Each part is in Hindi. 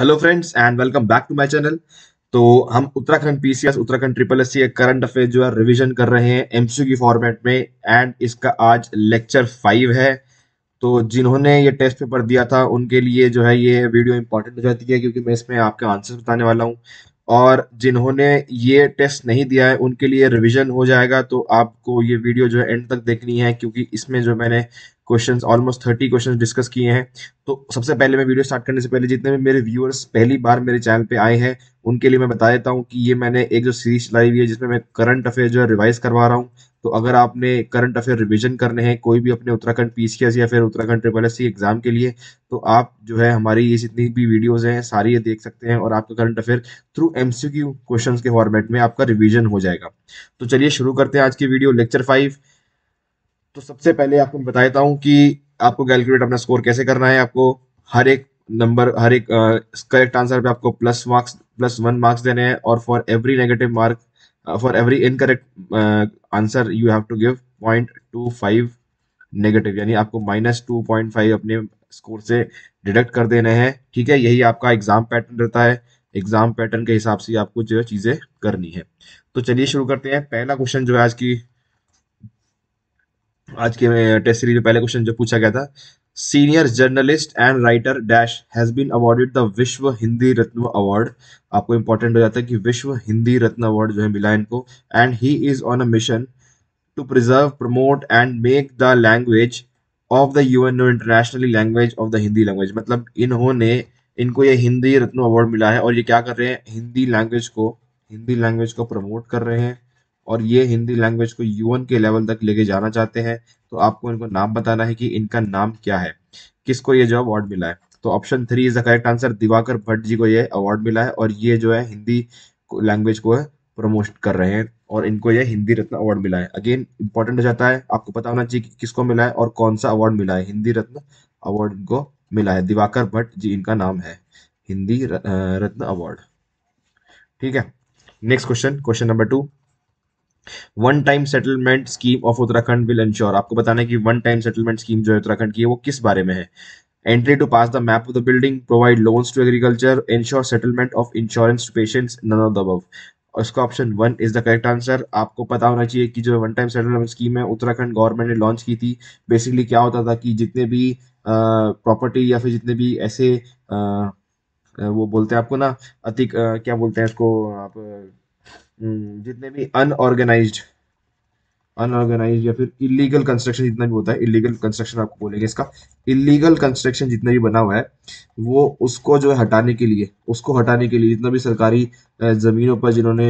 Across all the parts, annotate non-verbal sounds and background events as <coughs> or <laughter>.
Hello friends and welcome back to my channel तो हम Uttarakhand PCS Uttarakhand triple S C current affair जो है रिवीजन कर रहे हैं एमसीयू की फॉर्मेट में एंड इसका आज लेक्चर फाइव है तो जिन्होंने ये टेस्ट पेपर दिया था उनके लिए जो है ये वीडियो इंपॉर्टेंट हो जाती है क्योंकि मैं इसमें आपके आंसर बताने वाला हूँ और जिन्होंने ये टेस्ट नहीं दिया है उनके लिए रिविजन हो जाएगा तो आपको ये वीडियो जो है एंड तक देखनी है क्योंकि इसमें जो मैंने questions almost thirty questions discuss किए हैं तो सबसे पहले मैं वीडियो स्टार्ट करने से पहले जितने भी मेरे व्यूअर्स पहली बार मेरे चैनल पे आए हैं उनके लिए मैं बता देता हूँ कि ये मैंने एक जो सीरीज चलाई हुई है जिसमें मैं करंट अफेयर जो है रिवाइज करवा रहा हूँ तो अगर आपने करंट अफेयर रिविजन करने हैं कोई भी अपने उत्तराखंड पी या फिर उत्तराखंड ट्रिपल एस एग्जाम के लिए तो आप जो है हमारी ये जितनी भी वीडियोज हैं सारी ये देख सकते हैं और आपका current affair through M C के फॉर्मेट में आपका रिविजन हो जाएगा तो चलिए शुरू करते हैं आज की वीडियो लेक्चर फाइव तो सबसे पहले आपको मैं बता देता हूँ कि आपको कैलकुलेट अपना स्कोर कैसे करना है आपको हर एक नंबर हर एक करेक्ट आंसर पे आपको plus marks plus one marks देने हैं और for every negative mark for every incorrect answer you have to give point two five negative यानी आपको माइनस टू पॉइंट फाइव अपने स्कोर से डिडक्ट कर देने हैं ठीक है यही आपका एग्जाम पैटर्न रहता है एग्जाम पैटर्न के हिसाब से आपको जो है चीज़ें करनी है तो चलिए शुरू करते हैं पहला क्वेश्चन जो है आज की आज के टेस्ट सीरीज में पहले क्वेश्चन जो पूछा गया था senior journalist and writer dash has been awarded the Vishwa Hindi Ratna award आपको इंपॉर्टेंट हो जाता है कि विश्व हिंदी रत्न अवार्ड जो है मिला इनको and he is on a mission to preserve promote and make the language of the U N O internationally language of the Hindi language मतलब इन्होंने इनको ये हिंदी रत्न अवार्ड मिला है और ये क्या कर रहे हैं हिंदी लैंग्वेज को हिंदी लैंग्वेज को प्रमोट कर रहे हैं और ये हिंदी लैंग्वेज को यूएन के लेवल तक लेके जाना चाहते हैं तो आपको इनको नाम बताना है कि इनका नाम क्या है किसको ये जो अवार्ड मिला है तो option three is the correct answer Diwakar Bhatt ji को ये अवार्ड मिला है और ये जो है हिंदी लैंग्वेज को प्रमोट कर रहे हैं और इनको यह हिंदी रत्न अवार्ड मिला है अगेन इंपॉर्टेंट हो जाता है आपको पता होना चाहिए कि किसको मिला है और कौन सा अवार्ड मिला है हिंदी रत्न अवार्ड इनको मिला है दिवाकर भट्ट जी इनका नाम है हिंदी रत्न अवार्ड ठीक है next question question number two one time settlement scheme of Uttarakhand will ensure आपको बताना है कि वन टाइम सेटलमेंट स्कीम जो है उत्तराखंड की है वो किस बारे में है entry to pass the map of the building provide loans to agriculture ensure settlement of insurance to patients none of the above इसका option one is the correct answer आपको पता होना चाहिए कि जो वन टाइम सेटलमेंट स्कीम है उत्तराखंड गवर्नमेंट ने लॉन्च की थी बेसिकली क्या होता था कि जितने भी प्रॉपर्टी या फिर जितने भी ऐसे आ, वो बोलते हैं आपको ना अति क्या बोलते हैं इसको आप हम्म। जितने भी अनऑर्गेनाइज अनऑर्गेनाइज या फिर इलीगल कंस्ट्रक्शन जितना भी होता है इलीगल कंस्ट्रक्शन आपको बोलेंगे इसका इलीगल कंस्ट्रक्शन जितना भी बना हुआ है वो उसको जो है हटाने के लिए उसको हटाने के लिए जितना भी सरकारी ज़मीनों पर जिन्होंने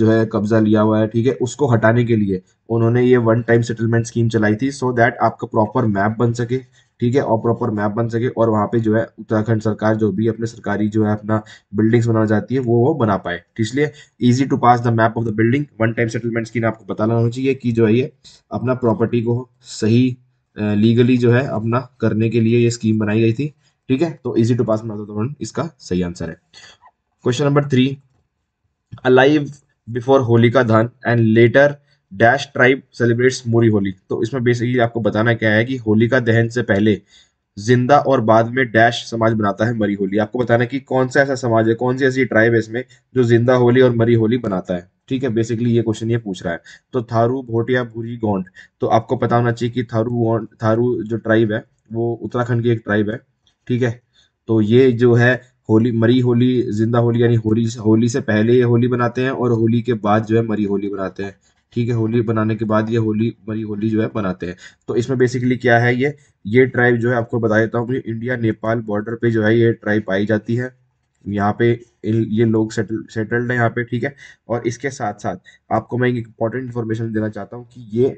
जो है कब्जा लिया हुआ है ठीक है उसको हटाने के लिए उन्होंने ये वन टाइम सेटलमेंट स्कीम चलाई थी सो so दैट आपका प्रॉपर मैप बन सके ठीक है और प्रॉपर मैप बन सके और वहाँ पे जो है उत्तराखंड सरकार जो भी अपने सरकारी जो है अपना बिल्डिंग्स बनाना चाहती है वो वो बना पाए तो इसलिए easy to pass the map of the building one time settlement scheme आपको बताना होना चाहिए कि जो है ये अपना प्रॉपर्टी को सही लीगली जो है अपना करने के लिए ये स्कीम बनाई गई थी ठीक है तो इजी टू पास मैप इसका सही आंसर है question number three alive before Holika Dahan and later dash tribe celebrates Mori Holi तो इसमें बेसिकली आपको बताना क्या है कि होली का दहन से पहले जिंदा और बाद में डैश समाज बनाता है मरी होली आपको बताना कि कौन सा ऐसा समाज है कौन सी ऐसी ट्राइब है इसमें जो जिंदा होली और मरी होली बनाता है ठीक है बेसिकली ये क्वेश्चन ये पूछ रहा है तो थारू भोटिया भूरी गोंड तो आपको पता होना चाहिए कि थारू थारू जो ट्राइब है वो उत्तराखंड की एक ट्राइब है ठीक है तो ये जो है होली मरी होली जिंदा होली यानी होली होली से पहले ये होली बनाते हैं और होली के बाद जो है मरी होली बनाते हैं ठीक है होली बनाने के बाद ये होली बड़ी होली जो है बनाते हैं तो इसमें बेसिकली क्या है ये ये ट्राइब जो है आपको बता देता हूँ इंडिया नेपाल बॉर्डर पे जो है ये ट्राइब पाई जाती है यहाँ पे ये लोग सेटल सेटल्ड है यहाँ पे ठीक है और इसके साथ साथ आपको मैं एक इंपॉर्टेंट इन्फॉर्मेशन देना चाहता हूँ कि ये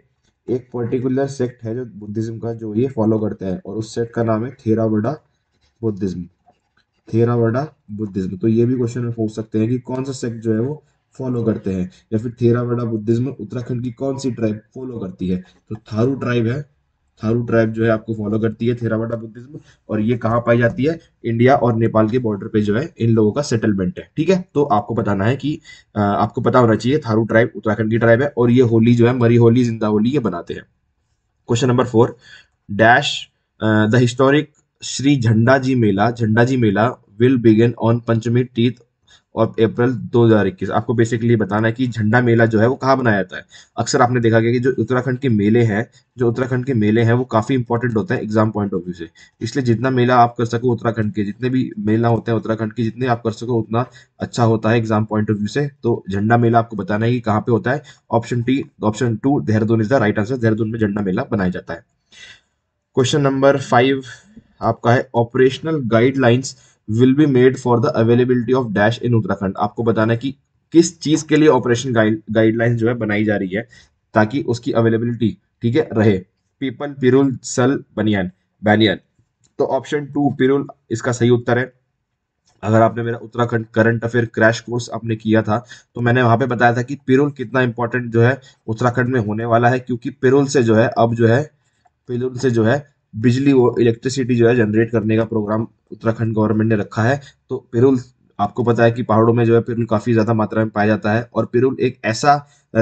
एक पर्टिकुलर सेक्ट है जो बुद्धिज्म का जो ये फॉलो करते हैं और उस सेक्ट का नाम है थेरावडा बुद्धिज्म थेरावडा बुद्धिज्म तो ये भी क्वेश्चन में पूछ सकते हैं कि कौन सा सेक्ट जो है वो फॉलो करते हैं या फिर थेरावाड़ा बुद्धिज्म उत्तराखंड की कौन सी ट्राइब फॉलो करती है तो थारू ट्राइब है थारू ट्राइब जो है आपको फॉलो करती है थेरावाड़ा बुद्धिज्म और ये कहाँ पाई जाती है इंडिया और नेपाल के बॉर्डर पे जो है इन लोगों का सेटलमेंट है ठीक है तो आपको बताना है कि आपको पता होना चाहिए थारू ट्राइब उत्तराखंड की ट्राइब है और ये होली जो है मरी होली जिंदा होली ये बनाते हैं question number four dash the historic Shri Jhanda ji Mela Jhanda ji Mela will begin on Panchami tithi और अप्रैल 2021 आपको बेसिकली बताना है कि झंडा मेला जो है वो कहाँ बनाया जाता है अक्सर आपने देखा गया कि जो उत्तराखंड के मेले हैं जो उत्तराखंड के मेले हैं वो काफ़ी इंपॉर्टेंट होते हैं एग्जाम पॉइंट ऑफ व्यू से इसलिए जितना मेला आप कर सको उत्तराखंड के जितने भी मेला होते हैं उत्तराखंड के जितने आप कर सको उतना अच्छा होता है एग्जाम पॉइंट ऑफ व्यू से तो झंडा मेला आपको बताना है कि कहाँ पे होता है option T option two Dehradun is the right answer Dehradun में झंडा मेला बनाया जाता है क्वेश्चन नंबर फाइव आपका है operational guidelines will be made for the availability of dash in Uttarakhand आपको बताना है कि किस चीज के लिए ऑपरेशन गाइडलाइंस जो है बनाई जा रही है ताकि उसकी अवेलेबिलिटी ठीक है रहे पीपल पिरुल सल बनियान बैनियन तो ऑप्शन टू पिरुल इसका सही उत्तर है अगर आपने मेरा Uttarakhand current affair crash course आपने किया था तो मैंने वहां पे बताया था कि पिरुल कितना इंपॉर्टेंट जो है उत्तराखंड में होने वाला है क्योंकि पिरुल से जो है अब जो है पिरुल से जो है बिजली और इलेक्ट्रिसिटी जो है जनरेट करने का प्रोग्राम उत्तराखंड गवर्नमेंट ने रखा है तो पिरुल आपको पता है कि पहाड़ों में जो है पिरुल काफ़ी ज़्यादा मात्रा में पाया जाता है और पिरुल एक ऐसा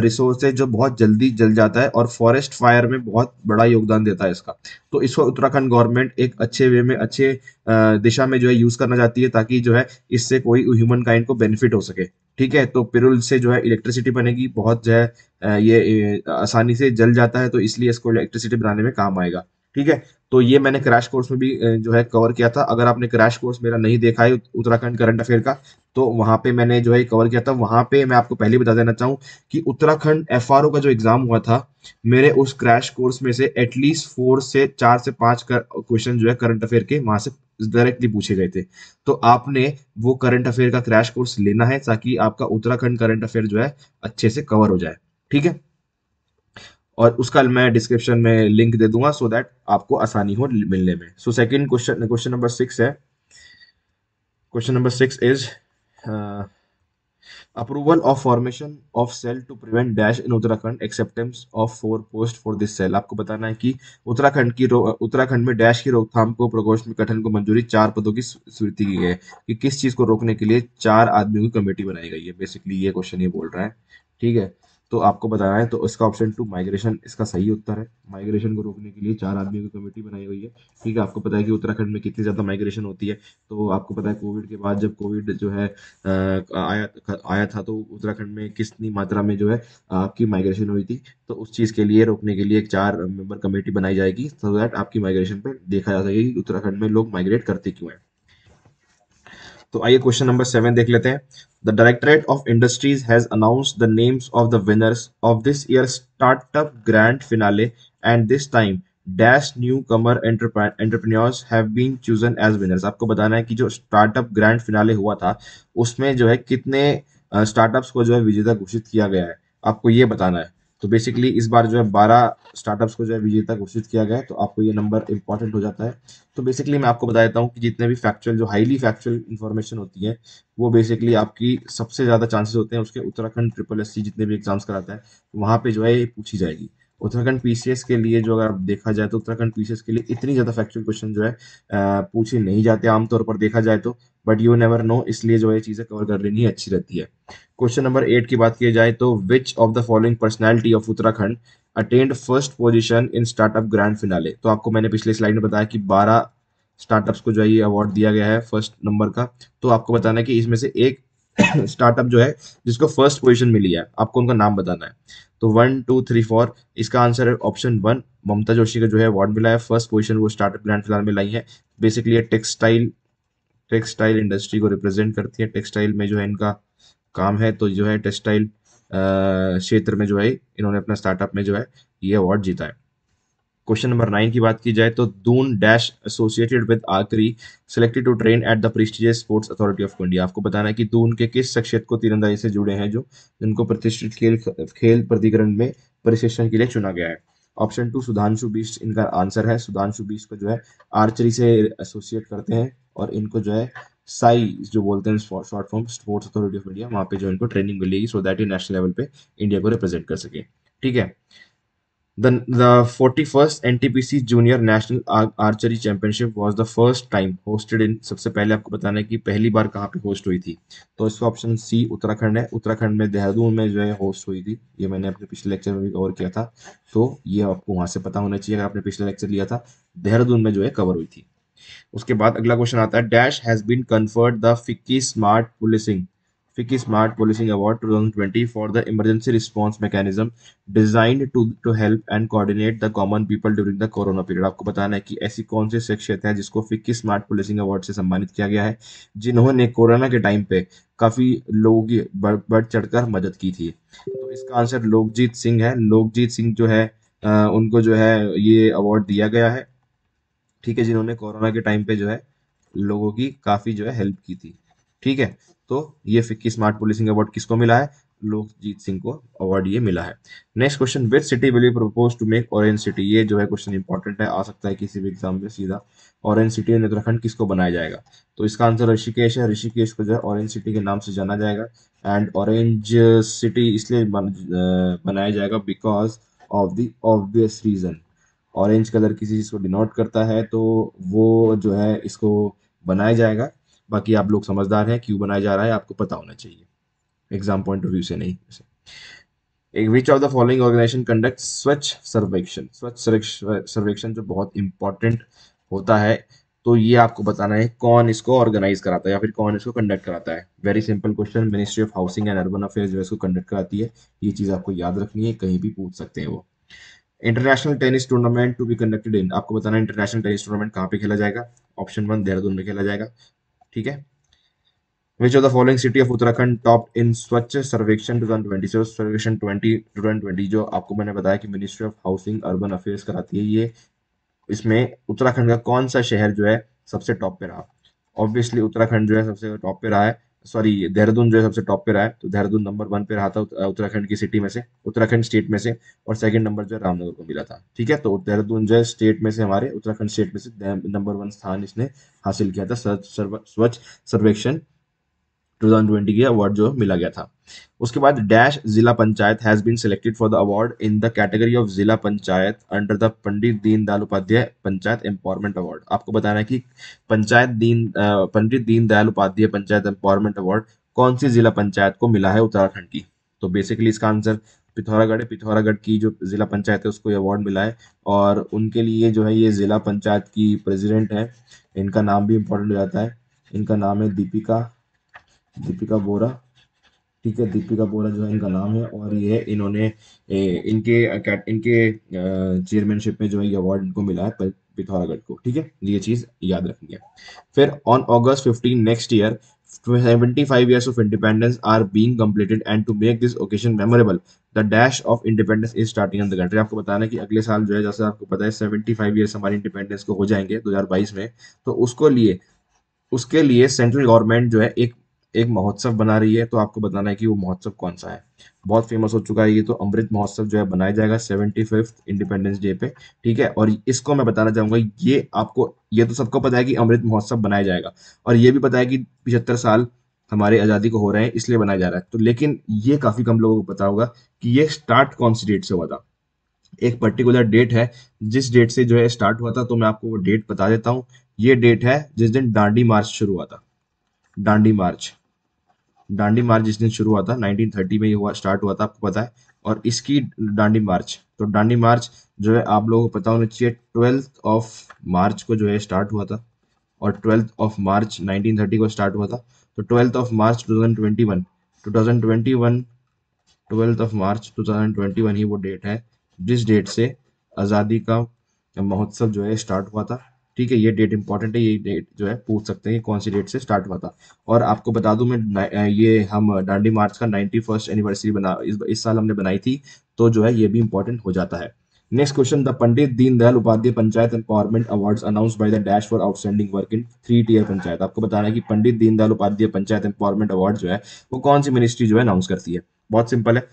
रिसोर्स है जो बहुत जल्दी जल जाता है और फॉरेस्ट फायर में बहुत बड़ा योगदान देता है इसका तो इसको उत्तराखंड गवर्नमेंट एक अच्छे वे में अच्छे दिशा में जो है यूज़ करना चाहती है ताकि जो है इससे कोई ह्यूमन काइंड को बेनिफिट हो सके ठीक है तो पिरुल से जो है इलेक्ट्रिसिटी बनेगी बहुत जो है ये आसानी से जल जाता है तो इसलिए इसको इलेक्ट्रिसिटी बनाने में काम आएगा ठीक है तो ये मैंने क्रैश कोर्स में भी जो है कवर किया था अगर आपने क्रैश कोर्स मेरा नहीं देखा है उत्तराखंड करंट अफेयर का तो वहां पे मैंने जो है कवर किया था वहां पे मैं आपको पहले बता देना चाहूँ कि उत्तराखंड एफ का जो एग्ज़ाम हुआ था मेरे उस क्रैश कोर्स में से एटलीस्ट फोर से चार से पांच क्वेश्चन जो है करंट अफेयर के वहां से डायरेक्टली पूछे गए थे तो आपने वो करंट अफेयर का क्रैश कोर्स लेना है ताकि आपका उत्तराखंड करंट अफेयर जो है अच्छे से कवर हो जाए ठीक है और उसका मैं डिस्क्रिप्शन में लिंक दे दूंगा सो दैट आपको आसानी हो मिलने में so second question question number six है question number six is approval of formation of cell to prevent dash in Uttarakhand acceptance of four post for this cell आपको बताना है कि उत्तराखंड की उत्तराखंड में डैश की रोकथाम को प्रकोष्ठ में गठन को मंजूरी चार पदों की स्वीकृति की गई है कि किस चीज को रोकने के लिए चार आदमियों की कमेटी बनाई गई है बेसिकली ये क्वेश्चन ये बोल रहा है ठीक है तो आपको बताना है तो इसका ऑप्शन टू माइग्रेशन इसका सही उत्तर है माइग्रेशन को रोकने के लिए चार आदमी की कमेटी बनाई हुई है ठीक है आपको पता है कि उत्तराखंड में कितनी ज़्यादा माइग्रेशन होती है तो आपको पता है कोविड के बाद जब कोविड जो है आया आया था तो उत्तराखंड में कितनी मात्रा में जो है आपकी माइग्रेशन हुई थी तो उस चीज़ के लिए रोकने के लिए एक चार मेंबर कमेटी बनाई जाएगी सो दैट आपकी माइग्रेशन पर देखा जा सके कि उत्तराखंड में लोग माइग्रेट करते क्यों है तो आइए क्वेश्चन नंबर सेवन देख लेते हैं the directorate of industries has announce the names of the winners of this year startup grand finale and this time dash newcomer entrepreneurs have been chosen as winners आपको बताना है कि जो स्टार्टअप ग्रैंड फिनाले हुआ था उसमें जो है कितने स्टार्टअप्स को जो है विजेता घोषित किया गया है आपको ये बताना है तो बेसिकली इस बार जो है बारह स्टार्टअप्स को जो है विजेता घोषित किया गया है तो आपको ये नंबर इंपॉर्टेंट हो जाता है तो बेसिकली मैं आपको बता देता हूँ कि जितने भी फैक्चुअल जो हाईली फैक्चुअल इन्फॉर्मेशन होती है वो बेसिकली आपकी सबसे ज़्यादा चांसेस होते हैं उसके उत्तराखंड ट्रिपल एस जितने भी एग्जाम्स कराता है वहाँ पर जो है ये पूछी जाएगी उत्तराखंड पीसीएस के लिए जो अगर आप देखा जाए तो उत्तराखंड पीसीएस के लिए इतनी ज़्यादा फैक्चुअल क्वेश्चन जो है पूछे नहीं जाते आमतौर पर देखा जाए तो बट यू नेवर नो इसलिए जो है चीज़ें कवर कर लेनी अच्छी रहती है क्वेश्चन नंबर एट की बात की जाए तो which of the following personality of Uttarakhand attend first position in startup grand finale तो आपको मैंने पिछले स्लाइड में बताया कि बारह स्टार्टअप्स को जो है ये अवार्ड दिया गया है फर्स्ट नंबर का तो आपको बताना है कि इसमें से एक स्टार्टअप <coughs> जो है जिसको फर्स्ट पोजीशन मिली है आपको उनका नाम बताना है तो वन टू थ्री फोर इसका आंसर है ऑप्शन वन ममता जोशी का जो है अवार्ड मिला है फर्स्ट पोजिशन वो स्टार्टअप ग्रैंड फिलहाल में लाई है बेसिकली ये टेक्सटाइल टेक्सटाइल इंडस्ट्री को रिप्रेजेंट करती है टेक्सटाइल में जो है इनका काम है तो जो है टेक्सटाइल क्षेत्र में जो है इन्होंने अपना स्टार्टअप में जो है ये अवार्ड जीता है क्वेश्चन नंबर नाइन की बात की जाए तो दून डैश एसोसिएटेड विद आकरी selected to train at the prestigious sports authority of India आपको बताना है कि दून के किस शख्सियत को तीरंदाजी से जुड़े हैं जो जिनको प्रतिष्ठित खेल खेल प्रतिकरण में प्रशिक्षण के लिए चुना गया है ऑप्शन टू सुधांशु बीस इनका आंसर है सुधांशु बीस को जो है आर्चरी से एसोसिएट करते हैं और इनको जो है साई जो बोलते हैं short form sports authority of India वहाँ पे जो इनको ट्रेनिंग मिलेगी सो दैट ये नेशनल लेवल पे इंडिया को रिप्रेजेंट कर सके ठीक है The, the 41st NTPC Junior National Archery Championship was the first time hosted in सबसे पहले आपको बताना है कि पहली बार कहाँ पे होस्ट हुई थी तो इसका ऑप्शन सी उत्तराखंड है उत्तराखंड में देहरादून में जो है होस्ट हुई थी ये मैंने अपने पिछले लेक्चर में भी कवर किया था तो ये आपको वहाँ से पता होना चाहिए अगर आपने पिछला लेक्चर लिया था देहरादून में जो है कवर हुई थी उसके बाद अगला क्वेश्चन आता है dash has been conferred the FICCI smart policing FICCI Smart Policing Award 2020 for the emergency response mechanism designed to to help and coordinate the common people during the corona period आपको बताना है कि ऐसी कौन सी शख्सियत हैं जिसको FICCI Smart Policing Award से सम्मानित किया गया है जिन्होंने कोरोना के टाइम पे काफ़ी लोगों की बढ़ बढ़ चढ़कर मदद की थी तो इसका आंसर लोकजीत सिंह है लोकजीत सिंह जो है आ, उनको जो है ये अवार्ड दिया गया है ठीक है जिन्होंने कोरोना के टाइम पे जो है लोगों की काफ़ी जो है हेल्प की थी ठीक है तो ये फिक्की स्मार्ट पुलिसिंग अवार्ड किसको मिला है लोकजीत सिंह को अवार्ड ये मिला है next question which city will be propose to make orange city ये जो है क्वेश्चन इंपॉर्टेंट है आ सकता है किसी भी एग्जाम में सीधा ऑरेंज सिटी इन उत्तराखंड किसको बनाया जाएगा तो इसका आंसर ऋषिकेश है ऋषिकेश को जो है ऑरेंज सिटी के नाम से जाना जाएगा एंड ऑरेंज सिटी इसलिए बनाया जाएगा because of the obvious reason orange colour किसी चीज़ को डिनोट करता है तो वो जो है इसको बनाया जाएगा बाकी आप लोग समझदार हैं क्यों बनाया जा रहा है आपको पता होना चाहिए एग्जाम पॉइंट ऑफ व्यू से नहीं एक which of the following organisation conduct Swachh Survekshan स्वच्छ सर्वेक्षण जो बहुत इंपॉर्टेंट होता है तो ये आपको बताना है कौन इसको ऑर्गेनाइज कराता है या फिर कौन इसको कंडक्ट कराता है very simple question ministry of housing and urban affair जो इसको कंडक्ट कराती है ये चीज़ आपको याद रखनी है कहीं भी पूछ सकते हैं वो international tennis tournament to be conducted in आपको बताना इंटरनेशनल टेनिस टूर्नामेंट कहाँ पे खेला जाएगा ऑप्शन वन देहरादून में खेला जाएगा ठीक है which of the following city of Uttarakhand top in Swachh Survekshan thousand twenty Survekshan thousand twenty जो आपको मैंने बताया कि ministry of housing urban affairs कराती है ये इसमें उत्तराखंड का कौन सा शहर जो है सबसे टॉप पे रहा ऑब्वियसली उत्तराखंड जो है सबसे टॉप पे रहा है सॉरी देहरादून जो है सबसे टॉप पे रहा है तो देहरादून नंबर वन पे रहा था उत्तराखंड की सिटी में से उत्तराखंड स्टेट में से और सेकंड नंबर जो है रामनगर को मिला था ठीक है तो देहरादून जो है स्टेट में से हमारे उत्तराखंड स्टेट में से नंबर वन स्थान इसने हासिल किया था स्वच्छ सर्वेक्षण 2020 के अवार्ड जो मिला गया था उसके बाद dash Zila Panchayat has been selected for the award in the category of Zila Panchayat under the Pandit Deendayal Upadhyay Panchayat empowerment award आपको बताना है कि पंचायत दीन पंडित दीनदयाल उपाध्याय पंचायत एम्पावरमेंट अवार्ड कौन सी जिला पंचायत को मिला है उत्तराखंड की तो बेसिकली इसका आंसर पिथौरागढ़ पिथौरागढ़ की जो जिला पंचायत है उसको ये अवार्ड मिला है और उनके लिए जो है ये जिला पंचायत की प्रेसिडेंट है इनका नाम भी इम्पोर्टेंट हो जाता है इनका नाम है दीपिका दीपिका बोरा ठीक है दीपिका बोरा जो है इनका नाम है और ये इन्होंने ए, इनके इनके चेयरमैनशिप में जो है ये अवार्ड इनको मिला है पिथौरागढ़ को ठीक है ये चीज़ याद रखनी है फिर on August fifteen next year 75 years of independence are being completed and to make this occasion memorable the dash of independence is starting in the country आपको बताना कि अगले साल जो है जैसा आपको पता है सेवेंटी फाइव ईयर हमारे इंडिपेंडेंस को हो जाएंगे दो हजार बाईस में तो उसको लिए उसके लिए सेंट्रल गवर्नमेंट जो है एक एक महोत्सव बना रही है तो आपको बताना है कि वो महोत्सव कौन सा है बहुत फेमस हो चुका है ये तो अमृत महोत्सव जो है बनाया जाएगा सेवेंटी फिफ्थ इंडिपेंडेंस डे पे ठीक है और इसको मैं बताना चाहूंगा ये आपको ये तो सबको पता है कि अमृत महोत्सव बनाया जाएगा और ये भी पता है कि पिछहत्तर साल हमारे आज़ादी को हो रहे हैं इसलिए बनाया जा रहा है तो लेकिन ये काफ़ी कम लोगों को पता होगा कि ये स्टार्ट कौन सी डेट से हुआ था एक पर्टिकुलर डेट है जिस डेट से जो है स्टार्ट हुआ था तो मैं आपको वो डेट बता देता हूँ ये डेट है जिस दिन डांडी मार्च शुरू हुआ था डांडी मार्च डांडी मार्च जिस दिन शुरू हुआ था 1930 में ये हुआ स्टार्ट हुआ था आपको पता है और इसकी डांडी मार्च तो डांडी मार्च जो है आप लोगों को पता होना चाहिए ट्वेल्थ ऑफ मार्च को जो है स्टार्ट हुआ था और ट्वेल्थ ऑफ मार्च 1930 को स्टार्ट हुआ था तो twelfth of March 2021 2021 twelfth of March 2021 ही वो डेट है जिस डेट से आज़ादी का महोत्सव जो है स्टार्ट हुआ था ठीक है ये डेट इंपॉर्टेंट है ये डेट जो है पूछ सकते हैं कौन सी डेट से स्टार्ट हुआ था और आपको बता दूं मैं ये हम डांडी मार्च का नाइन्टी फर्स्ट एनिवर्सरी बना इस, इस साल हमने बनाई थी तो जो है ये भी इंपॉर्टेंट हो जाता है next question the Pandit Deendayal Upadhyay Panchayat empowerment award announce by the dash for outstanding work in three tier Panchayat आपको बताना है कि पंडित दीनदयाल उपाध्याय पंचायत एम्पावरमेंट अवार्ड जो है वो कौन सी मिनिस्ट्री जो है अनाउंस करती है बहुत सिंपल है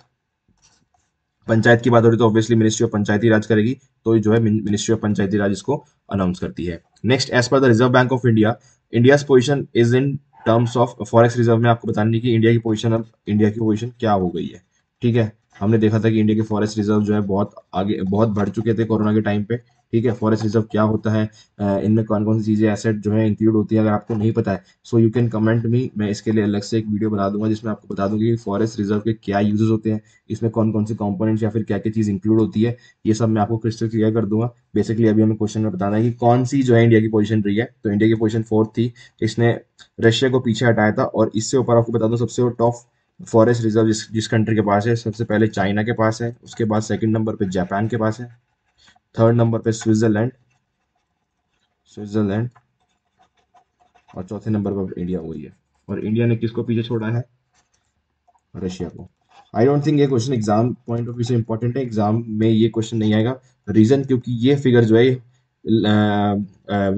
पंचायत की बात हो रही तो obviously ministry of Panchayati Raj करेगी तो जो है मिनिस्ट्री ऑफ पंचायती राज इसको अनाउंस करती है next as per the reserve bank of India India position is in terms of forex reserve में आपको बताने की इंडिया की पोजिशन अब इंडिया की पोजिशन क्या हो गई है ठीक है हमने देखा था कि इंडिया के फॉरेस्ट रिजर्व जो है बहुत आगे बहुत बढ़ चुके थे कोरोना के टाइम पे ठीक है फॉरेस्ट रिजर्व क्या होता है इनमें कौन कौन सी चीज़ें एसेट जो है इंक्लूड होती है अगर आपको नहीं पता है so you can comment me मैं इसके लिए अलग से एक वीडियो बना दूंगा जिसमें आपको बता दूंगी फॉरेस्ट रिजर्व के क्या यूजेस होते हैं इसमें कौन कौन से कॉम्पोनेंट या फिर क्या क्या चीज़ इंक्लूड होती है ये सब मैं आपको क्रिस्टल क्लियर कर दूंगा बेसिकली अभी हमें क्वेश्चन में बताना है कि कौन सी जो है इंडिया की पोजिशन रही है तो इंडिया की पोजिशन फोर्थ थी इसने रशिया को पीछे हटाया था और इससे ऊपर आपको बता दूँ सबसे टॉप फॉरेस्ट रिजर्व जिस जिस कंट्री के पास है सबसे पहले चाइना के पास है उसके बाद सेकंड नंबर पे जापान के पास है थर्ड नंबर पे स्विट्जरलैंड स्विट्जरलैंड और चौथे नंबर पर इंडिया हुई है और इंडिया ने किसको पीछे छोड़ा है रशिया को आई डोंट थिंक ये question exam point of view से इंपॉर्टेंट है एग्जाम में ये क्वेश्चन नहीं आएगा रीजन क्योंकि ये फिगर जो है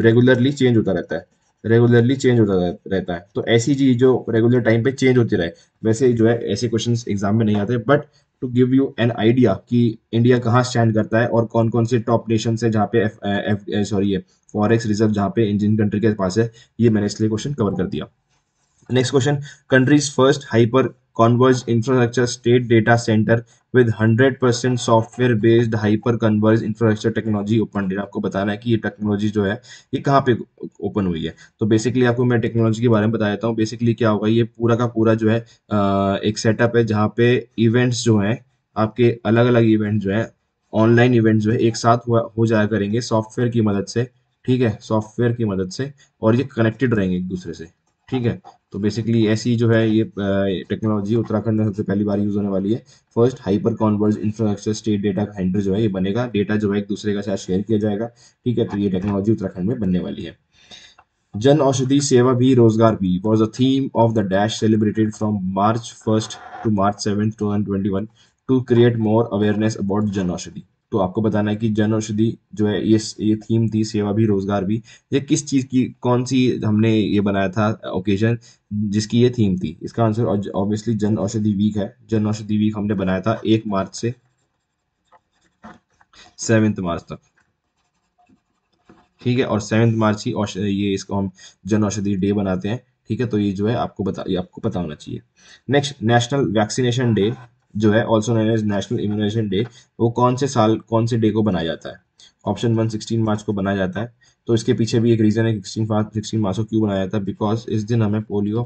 रेगुलरली चेंज होता रहता है रेगुलरली चेंज होता रहता है तो ऐसी चीज जो रेगुलर टाइम पे चेंज होती रहे वैसे जो है ऐसे क्वेश्चंस एग्जाम में नहीं आते but to give you an idea कि इंडिया कहाँ स्टैंड करता है और कौन कौन से टॉप नेशन है जहाँ पे सॉरी ये फॉरेक्स रिजर्व जहाँ पे इंडियन कंट्री के पास है ये मैंने इसलिए क्वेश्चन कवर कर दिया next question countries first hyper converged infrastructure state data center with 100% software based hyper converge infrastructure technology open data आपको बताना है कि ये टेक्नोलॉजी जो है ये कहाँ पे ओपन हुई है तो बेसिकली आपको मैं टेक्नोलॉजी के बारे में बता देता हूँ बेसिकली क्या होगा ये पूरा का पूरा जो है एक सेटअप है जहाँ पे इवेंट्स जो है आपके अलग अलग इवेंट जो है ऑनलाइन इवेंट जो है एक साथ हो जाया करेंगे सॉफ्टवेयर की मदद से ठीक है सॉफ्टवेयर की मदद से और ये कनेक्टेड रहेंगे एक दूसरे से ठीक है तो बेसिकली ऐसी जो है ये टेक्नोलॉजी उत्तराखंड में सबसे पहली बार यूज होने वाली है first hyper converge infrastructure state data centre जो है ये बनेगा डेटा जो है एक दूसरे का साथ शेयर किया जाएगा ठीक है तो ये टेक्नोलॉजी उत्तराखंड में बनने वाली है जन औषधि सेवा भी रोजगार भी was a theme of the dash celebrated from March first to March seven two thousand twenty two create more awareness about Jan Aushadhi तो आपको बताना है कि जन औषधि जो है ये ये थीम थी सेवा भी रोजगार भी ये किस चीज़ की कौन सी हमने ये बनाया था ओकेजन जिसकी ये थीम थी इसका आंसर ऑब्वियसली जन औषधि वीक है जन औषधि वीक हमने बनाया था एक मार्च से सेवेंथ मार्च तक ठीक है और सेवेंथ मार्च ही ये इसको हम जन औषधि डे बनाते हैं ठीक है तो ये जो है आपको बता ये आपको पता होना चाहिए नेक्स्ट नेशनल वैक्सीनेशन डे जो है also known as national immunisation day वो कौन से साल कौन से डे को बनाया जाता है ऑप्शन वन सिक्सटीन मार्च को बनाया जाता है तो इसके पीछे भी एक रीज़न है सिक्सटीन मार्च सिक्सटीन मार्च को क्यों बनाया जाता है बिकॉज इस दिन हमें पोलियो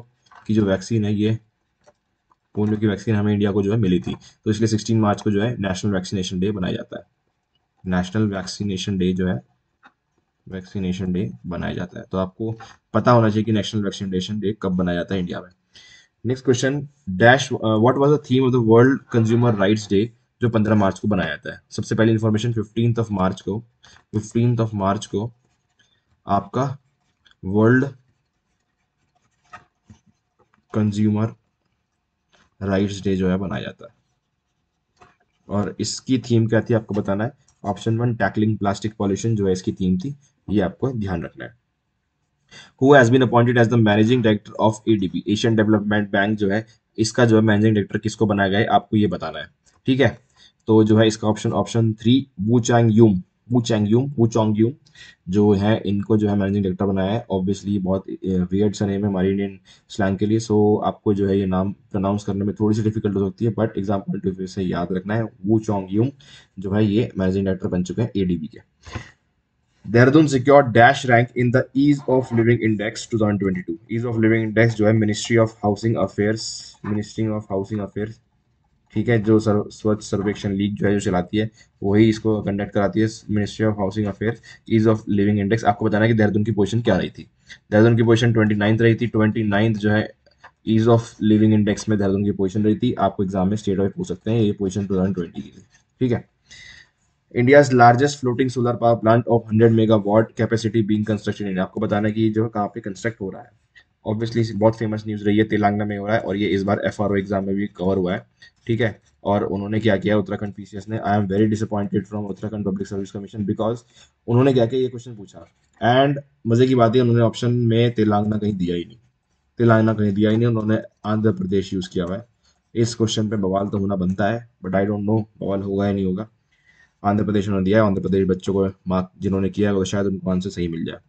की जो वैक्सीन है ये पोलियो की वैक्सीन हमें इंडिया को जो है मिली थी तो इसलिए सिक्सटीन मार्च को जो है नेशनल वैक्सीनेशन डे बनाया जाता है नेशनल वैक्सीनेशन डे जो है वैक्सीनेशन डे बनाया जाता है तो आपको पता होना चाहिए कि नेशनल वैक्सीनेशन डे कब बनाया जाता है इंडिया में next question dash what was the theme of the world consumer rights day जो 15 मार्च को बनाया जाता है सबसे पहले इन्फॉर्मेशन फिफ्टीन ऑफ मार्च को फिफ्टीन ऑफ मार्च को आपका वर्ल्ड कंज्यूमर राइट्स डे जो है बनाया जाता है और इसकी थीम क्या थी आपको बताना है option one tackling plastic pollution जो है इसकी थीम थी ये आपको ध्यान रखना है who has been appointed as the managing director of ADB Asian development bank जो है इसका जो है मैनेजिंग डायरेक्टर किसको बनाया गया है आपको ये बताना है ठीक है तो जो है इसका option option three Woo Chang Yum Woo Chang Yum Woo Chong Um जो है इनको जो है मैनेजिंग डायरेक्टर बनाया है ऑब्वियसली बहुत वियर्ड सा नेम है हमारी इंडियन स्लैंग के लिए सो आपको जो है ये नाम प्रोनाउंस करने में थोड़ी सी डिफिकल्ट हो सकती है बट एग्जाम्पल से याद रखना है वू चोंग यूम जो है ये मैनेजिंग डायरेक्टर बन चुके हैं एडीबी के Dehradun secure dash rank in the ease of living index two ease of living index जो है ministry of housing affairs ministry of housing affairs ठीक है जो सर्व स्वच्छ सर्वेक्षण लीग जो है जो चलाती है वही इसको कंडक्ट कराती है ministry of housing affairs ease of living index आपको बताना है कि देहरादून की पोजीशन क्या रही थी देहरादून की पोजीशन ट्वेंटी नाइन्थ रही थी ट्वेंटी नाइन्थ जो है ईज ऑफ लिविंग इंडेक्स में देहरादून की पोजीशन रही थी आपको एग्जाम में स्टेट वाइज पूछ सकते हैं ये पोजीशन टू थाउजेंड ट्वेंटी की ठीक है India's largest floating solar power plant of mega megawatt capacity being construction India आपको बताना कि जो कहाँ पे कंस्ट्रक्ट हो रहा है ऑब्वियसली बहुत फेमस न्यूज़ रही है तेलंगाना में हो रहा है और ये इस बार एफ एग्जाम में भी कवर हुआ है ठीक है और उन्होंने क्या किया उत्तराखंड पीसीएस ने I am very disappointed from Uttarakhand public service commission because उन्होंने क्या किया ये क्वेश्चन पूछा एंड मजे की बात है उन्होंने ऑप्शन में तेलंगाना कहीं दिया ही नहीं तेलंगाना कहीं दिया ही नहीं उन्होंने आंध्र प्रदेश यूज़ किया हुआ है इस क्वेश्चन पे बवाल तो होना बनता है बट आई डोंट नो बवाल होगा या नहीं होगा आंध्र प्रदेश उन्होंने दिया है आंध्र प्रदेश बच्चों को मार्क जिन्होंने किया है शायद उनको आंसर सही मिल जाए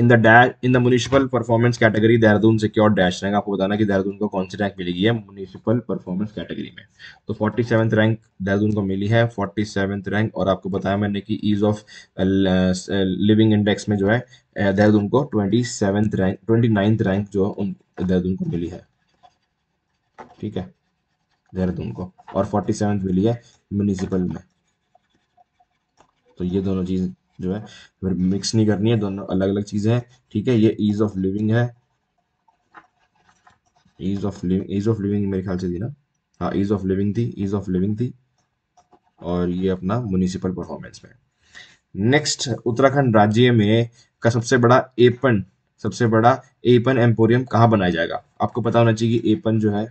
in the dash in the municipal performance category Dehradun secure dash rank आपको बताना कि देहरादून को कौन सी रैंक गई है म्यूनिसिपल परफॉर्मेंस कैटेगरी में तो फोर्टी सेवंथ रैंक देहरादून को मिली है फोर्टी सेवंथ रैंक और आपको बताया मैंने कि ईज ऑफ लिविंग इंडेक्स में जो है uh, देहरादून को twenty seventh rank twenty ninth rank जो उन देहरादून को मिली है ठीक है देहरादून को और फोर्टी सेवंथ मिली है म्यूनिसिपल में तो ये दोनों चीज़ जो है फिर मिक्स नहीं करनी है दोनों अलग अलग चीज़ें हैं ठीक है ये ईज़ ऑफ लिविंग है ease of living ease of living मेरे ख्याल से थी ना हाँ ईज़ ऑफ लिविंग थी ईज़ ऑफ लिविंग थी और ये अपना म्यूनिसिपल परफॉर्मेंस में नेक्स्ट उत्तराखंड राज्य में का सबसे बड़ा एपन सबसे बड़ा एपन एम्पोरियम कहाँ बनाया जाएगा आपको पता होना चाहिए कि एपन जो है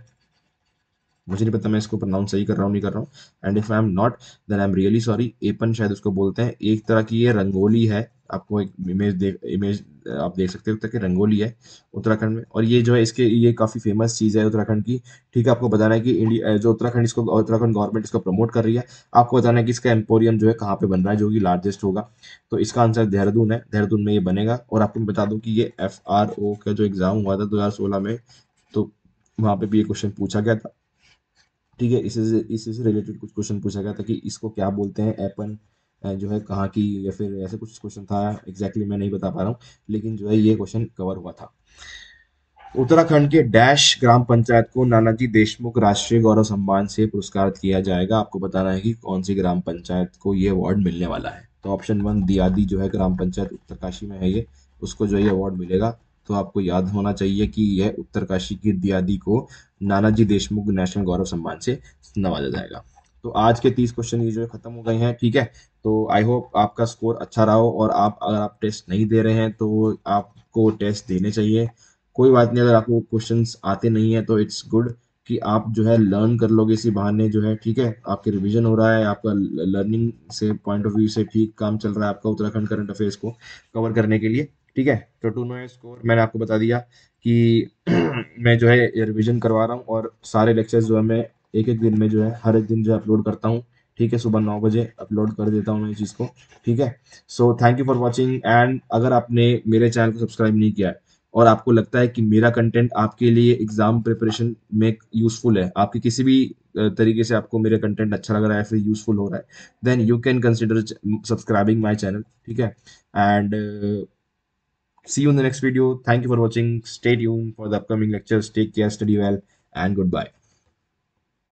मुझे नहीं पता मैं इसको प्रोनाउंस सही कर रहा हूँ नहीं कर रहा हूँ and if I am not then I am really sorry एपन शायद उसको बोलते हैं एक तरह की ये रंगोली है आपको एक इमेज देख इमेज आप देख सकते हो तक रंगोली है उत्तराखंड में और ये जो है इसके ये काफ़ी फेमस चीज़ है उत्तराखंड की ठीक है आपको बताना है कि इंडिया जो उत्तराखंड इसको उत्तराखंड गवर्नमेंट इसको प्रमोट कर रही है आपको बताना है कि इसका एम्पोरियम जो है कहाँ पे बन रहा है जो कि लार्जेस्ट होगा तो इसका आंसर देहरादून है देहरादून में ये बनेगा और आपको मैं बता दूँ कि ये एफ का जो एग्ज़ाम हुआ था दो में तो वहाँ पे भी ये क्वेश्चन पूछा गया था ठीक है इससे इससे से रिलेटेड कुछ क्वेश्चन पूछा गया था कि इसको क्या बोलते हैं एपन जो है कहाँ की या फिर ऐसे कुछ क्वेश्चन था एग्जैक्टली exactly मैं नहीं बता पा रहा हूँ लेकिन जो है ये क्वेश्चन कवर हुआ था उत्तराखंड के डैश ग्राम पंचायत को नानाजी देशमुख राष्ट्रीय गौरव सम्मान से पुरस्कार किया जाएगा आपको बताना है कि कौन सी ग्राम पंचायत को ये अवार्ड मिलने वाला है तो ऑप्शन वन दियादी जो है ग्राम पंचायत उत्तरकाशी में है ये उसको जो ये अवार्ड मिलेगा तो आपको याद होना चाहिए कि यह उत्तरकाशी की आदि को नानाजी देशमुख नेशनल गौरव सम्मान से नवाजा जाएगा तो आज के तीस क्वेश्चन ये जो खत्म हो गए हैं ठीक है तो आई होप आपका स्कोर अच्छा रहा हो और आप अगर आप टेस्ट नहीं दे रहे हैं तो आपको टेस्ट देने चाहिए कोई बात नहीं अगर आपको क्वेश्चन आते नहीं है तो इट्स गुड कि आप जो है लर्न कर लोगे इसी बहाने जो है ठीक है आपके रिवीजन हो रहा है आपका लर्निंग से पॉइंट ऑफ व्यू से ठीक काम चल रहा है आपका उत्तराखंड करंट अफेयर्स को कवर करने के लिए ठीक है तो टू नो स्कोर मैंने आपको बता दिया कि <clears throat> मैं जो है रिविजन करवा रहा हूँ और सारे लेक्चर्स जो है मैं एक एक दिन में जो है हर एक दिन जो है अपलोड करता हूँ ठीक है सुबह नौ बजे अपलोड कर देता हूँ मैं इस चीज़ को ठीक है so thank you for watching and अगर आपने मेरे चैनल को सब्सक्राइब नहीं किया है और आपको लगता है कि मेरा कंटेंट आपके लिए एग्जाम प्रिपरेशन में यूजफुल है आपके किसी भी तरीके से आपको मेरा कंटेंट अच्छा लग रहा है फिर यूजफुल हो रहा है then you can consider subscribing my channel ठीक है and See you in the next video. Thank you for watching. Stay tuned for the upcoming lectures. Take care, study well, and goodbye.